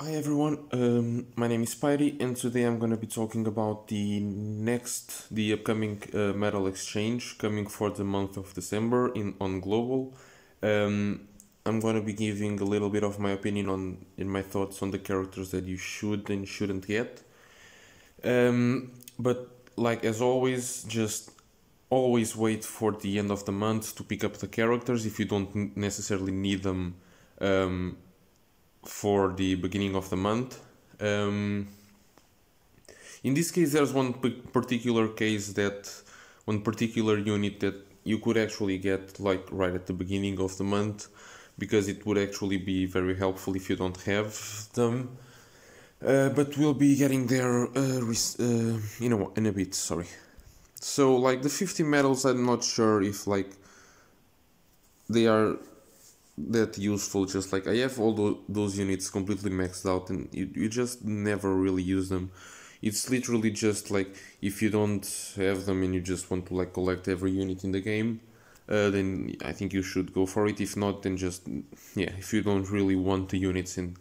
Hi everyone, um, my name is Spidey and today I'm going to be talking about the next, the upcoming uh, metal exchange coming for the month of December in on Global. Um, I'm going to be giving a little bit of my opinion on, in my thoughts on the characters that you should and shouldn't get. Um, but like as always, just always wait for the end of the month to pick up the characters if you don't necessarily need them um, for the beginning of the month. Um, in this case, there's one particular case that one particular unit that you could actually get like right at the beginning of the month because it would actually be very helpful if you don't have them. Uh, but we'll be getting there uh, uh, in, a, in a bit, sorry. So, like the 50 medals, I'm not sure if like they are that useful just like i have all those units completely maxed out and you, you just never really use them it's literally just like if you don't have them and you just want to like collect every unit in the game uh, then i think you should go for it if not then just yeah if you don't really want the units and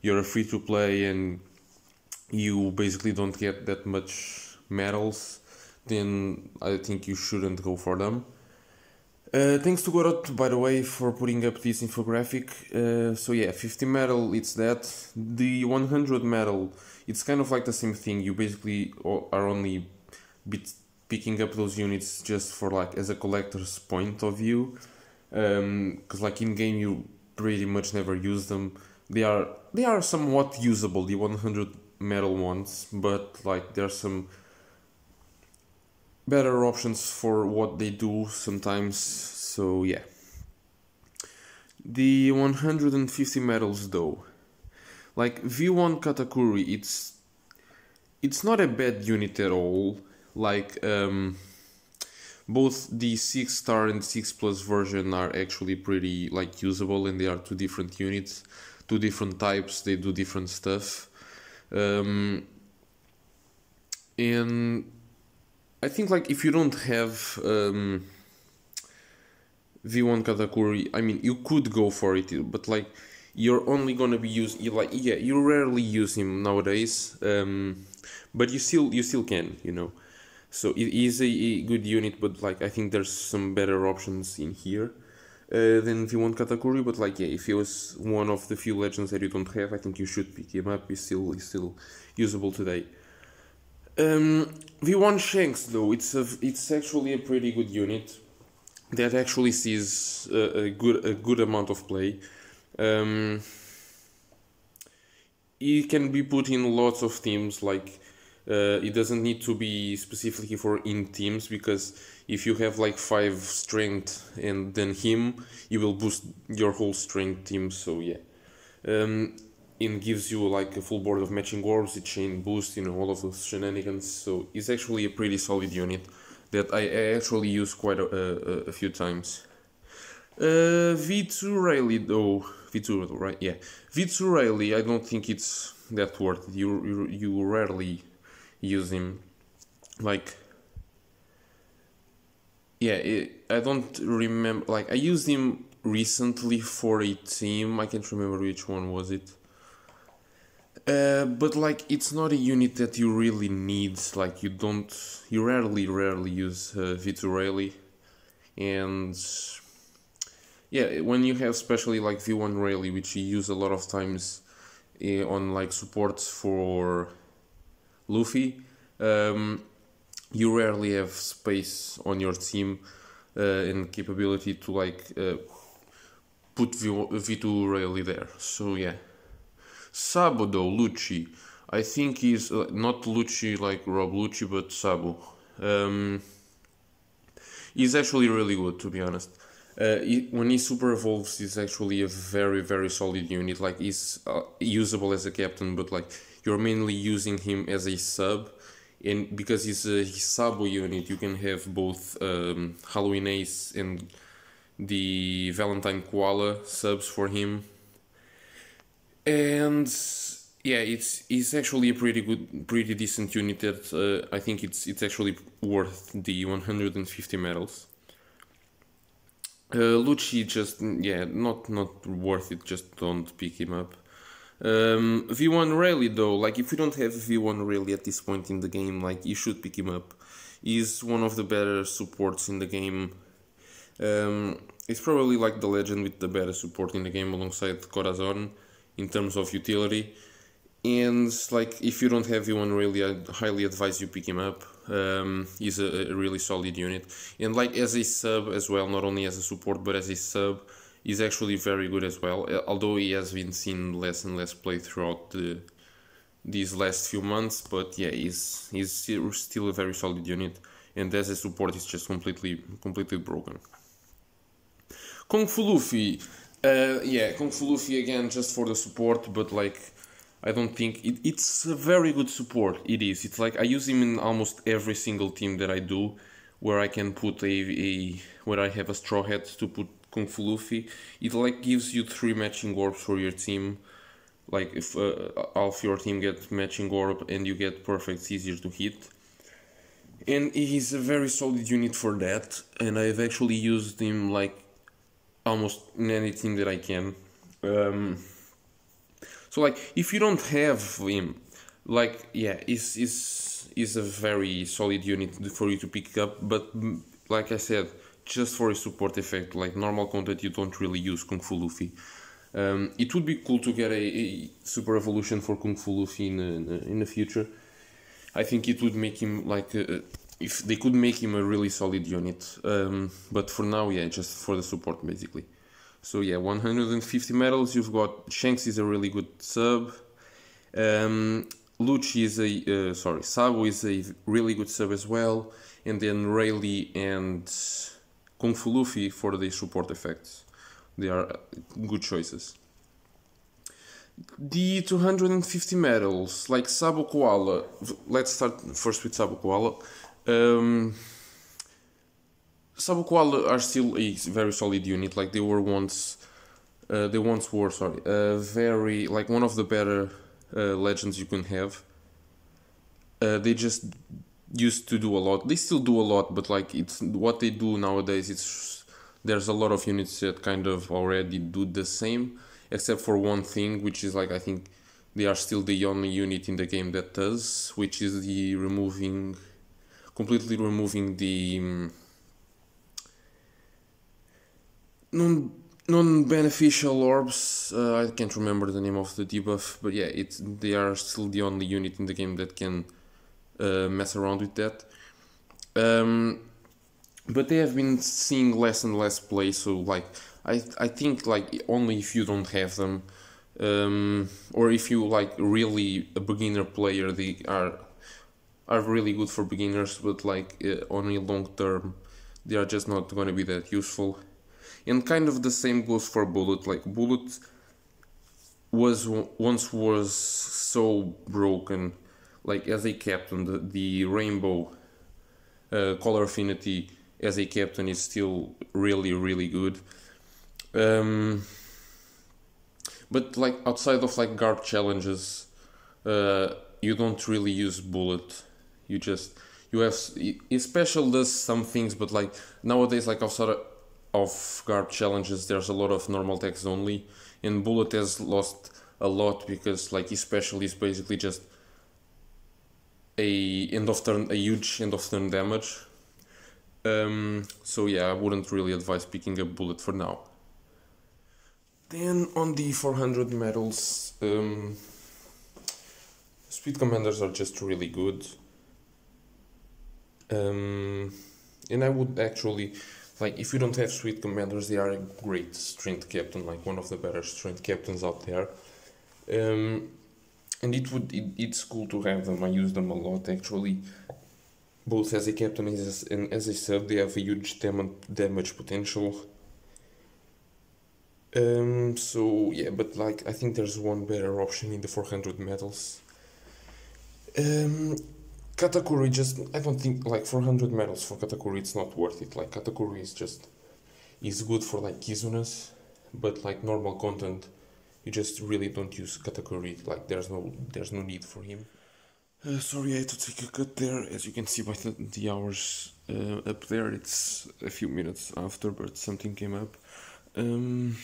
you're a free to play and you basically don't get that much medals then i think you shouldn't go for them uh, thanks to Gorot, by the way, for putting up this infographic. Uh, so yeah, 50 metal, it's that. The 100 metal, it's kind of like the same thing. You basically are only picking up those units just for like as a collector's point of view. Because um, like in game you pretty much never use them. They are they are somewhat usable, the 100 metal ones, but like there are some better options for what they do sometimes, so yeah. The 150 medals though. Like V1 Katakuri, it's it's not a bad unit at all. Like um, both the six star and six plus version are actually pretty like usable, and they are two different units, two different types. They do different stuff. Um, and I think like if you don't have um, V1 Katakuri, I mean you could go for it, but like you're only gonna be used you like yeah you rarely use him nowadays, um, but you still you still can you know. So it is a good unit, but like I think there's some better options in here uh, than V1 Katakuri. But like yeah, if he was one of the few legends that you don't have, I think you should pick him up. He's still he's still usable today. Um, the One Shanks, though, it's a, it's actually a pretty good unit that actually sees a, a good a good amount of play. Um, it can be put in lots of teams. Like uh, it doesn't need to be specifically for in teams because if you have like five strength and then him, you will boost your whole strength team. So yeah. Um, and gives you like a full board of matching orbs, a chain boost, you know, all of those shenanigans. So it's actually a pretty solid unit that I, actually use quite a, a, a few times. Uh, V2 Rally though, V2 right? Yeah, V2 Rally. I don't think it's that worth. You you, you rarely use him, like. Yeah, it, I don't remember. Like I used him recently for a team. I can't remember which one was it. Uh, but like it's not a unit that you really need like you don't you rarely rarely use uh, v2 and yeah when you have especially like v1 rally which you use a lot of times uh, on like supports for luffy um, you rarely have space on your team uh, and capability to like uh, put v- v2 rally there so yeah Sabo though, Lucci. I think he's uh, not Lucci like Rob Lucci, but Sabo. Um, he's actually really good, to be honest. Uh, he, when he super evolves, he's actually a very very solid unit. Like he's uh, usable as a captain, but like you're mainly using him as a sub, and because he's a Sabu unit, you can have both um, Halloween Ace and the Valentine Koala subs for him and yeah, it's it's actually a pretty good, pretty decent unit that uh, I think it's it's actually worth the 150 medals. Uh, Lucci just mm, yeah not not worth it. Just don't pick him up. Um, V1 Rally though, like if you don't have V1 Rally at this point in the game, like you should pick him up. He's one of the better supports in the game. Um, it's probably like the legend with the better support in the game alongside Corazon in terms of utility. And like if you don't have V1 really, I highly advise you pick him up. Um, he's a, a, really solid unit. And like as a sub as well, not only as a support but as a sub, he's actually very good as well. Uh, although he has been seen less and less play throughout the, these last few months, but yeah, he's he's still a very solid unit. And as a support, he's just completely completely broken. Kung Fu Luffy uh, yeah, Kung Fu Luffy again, just for the support, but like, I don't think it, it's a very good support. It is. It's like I use him in almost every single team that I do, where I can put a, a where I have a straw hat to put Kung Fu Luffy. It like gives you three matching orbs for your team. Like if uh, of your team get matching orb and you get perfect, it's easier to hit. And he's a very solid unit for that. And I've actually used him like almost anything that I can. Um, so like if you don't have him, like yeah, is is is a very solid unit for you to pick up. But mm, like I said, just for a support effect, like normal content, you don't really use Kung Fu Luffy. Um, it would be cool to get a, a, super evolution for Kung Fu Luffy in, in, in the future. I think it would make him like a, if they could make him a really solid unit. Um, but for now, yeah, just for the support basically. So yeah, 150 medals. You've got Shanks is a really good sub. Um, Lucci is a uh, sorry, Sabo is a really good sub as well, and then Rayleigh and Kung Fu Luffy for the support effects. They are uh, good choices. The 250 medals, like Sabo Koala, let's start first with Sabo Koala. Um, ehm, Sabuqual are still a very solid unit. Like they were once, uh, they once were sorry, very like one of the better uh, legends you can have. Uh, they just used to do a lot. They still do a lot, but like it's what they do nowadays. It's there's a lot of units that kind of already do the same, except for one thing, which is like I think they are still the only unit in the game that does, which is the removing completely removing the um, non non beneficial orbs. Uh, I can't remember the name of the debuff, but yeah, it they are still the only unit in the game that can uh, mess around with that. Um, but they have been seeing less and less play. So like, I I think like only if you don't have them. Um, or if you like really a beginner player, they are are really good for beginners, but like uh, on a long term, they are just not going to be that useful. And kind of the same goes for Bullet. Like Bullet was once was so broken. Like as a captain, the, the rainbow uh, color affinity as a captain is still really really good. Um, but like outside of like guard challenges, uh, you don't really use bullet you just you have special does some things, but like nowadays, like outside of, off guard challenges, there's a lot of normal techs only, and bullet has lost a lot because like special is basically just a end of turn a huge end of turn damage. Um, so yeah, I wouldn't really advise picking a bullet for now. Then on the 400 medals, um, speed commanders are just really good. Um, and I would actually like if you don't have sweet commanders, they are a great strength captain, like one of the better strength captains out there. Um, and it would it, it's cool to have them. I use them a lot actually, both as a captain and as, and as a sub. They have a huge dam- damage potential. Um, so yeah, but like I think there's one better option in the 400 medals. Um, Katakuri just I don't think like 400 medals for Katakuri it's not worth it like Katakuri is just is good for like Kizunas but like normal content you just really don't use Katakuri like there's no there's no need for him uh, sorry I had to take a cut there as you can see by the, the hours uh, up there it's a few minutes after but something came up um,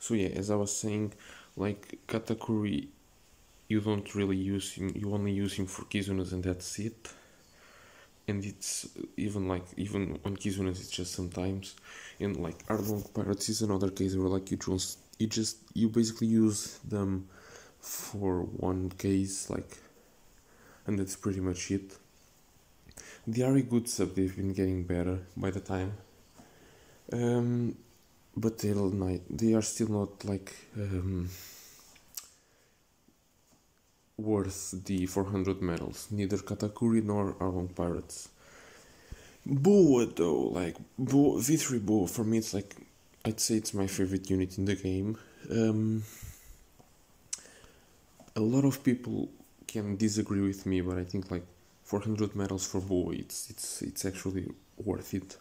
so yeah as I was saying like Katakuri you don't really use him you only use him for Kizunas and that's it and it's uh, even like even on Kizunas it's just sometimes and like Arlong Pirates is another case where like you just you just you basically use them for one case like and that's pretty much it they are a good sub they've been getting better by the time um but they are not they are still not like um worth the 400 medals, neither Katakuri nor Arlong Pirates. Boa though, like Boa, V3 Boa, for me it's like, I'd say it's my favorite unit in the game. Um, a lot of people can disagree with me, but I think like 400 medals for Boa, it's, it's, it's actually worth it.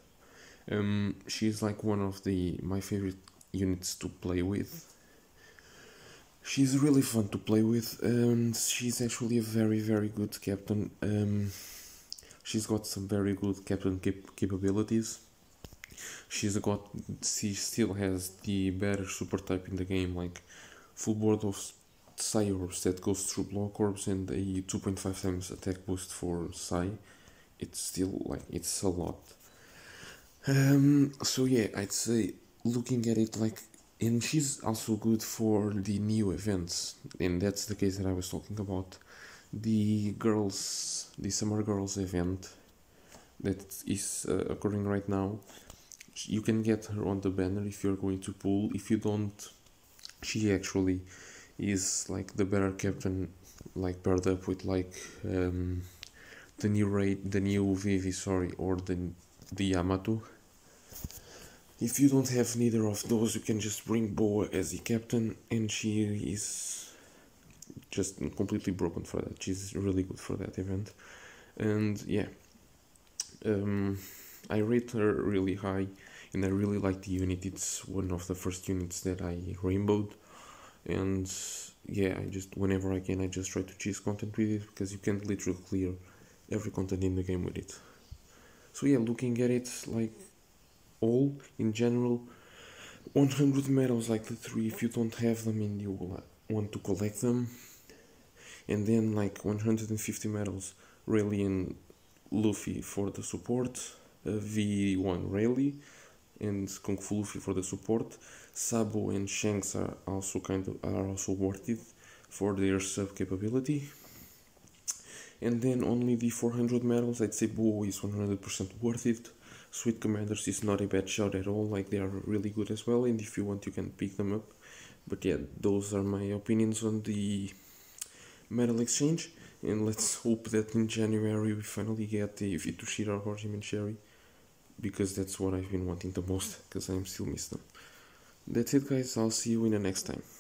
Um, she's like one of the my favorite units to play with She's really fun to play with. and she's actually a very, very good captain. Um, she's got some very good captain cap- capabilities. She's got. She still has the better super type in the game, like full board of Psy Orbs that goes through block orbs and a 2.5 times attack boost for Psy. It's still like it's a lot. Um, so yeah, I'd say looking at it like and she's also good for the new events and that's the case that i was talking about the girls the summer girls event that is uh, occurring right now you can get her on the banner if you're going to pull if you don't she actually is like the better captain like paired up with like um, the new raid the new vivi sorry or the the yamato if you don't have neither of those, you can just bring Bo as the captain, and she is just completely broken for that. She's really good for that event, and yeah, um, I rate her really high, and I really like the unit. It's one of the first units that I rainbowed, and yeah, I just whenever I can, I just try to cheese content with it because you can literally clear every content in the game with it. So yeah, looking at it like all in general 100 medals like the three if you don't have them and you want to collect them and then like 150 medals Rayleigh and Luffy for the support uh, V1 Rayleigh and Kung Fu Luffy for the support Sabo and Shanks are also kind of are also worth it for their sub capability and then only the 400 medals I'd say Boo is 100% worth it Sweet Commanders is not a bad shot at all, like they are really good as well, and if you want you can pick them up. But yeah, those are my opinions on the metal exchange, and let's hope that in January we finally get the Vitushira or and Sherry, because that's what I've been wanting the most, because I'm still missing them. That's it guys, I'll see you in the next time.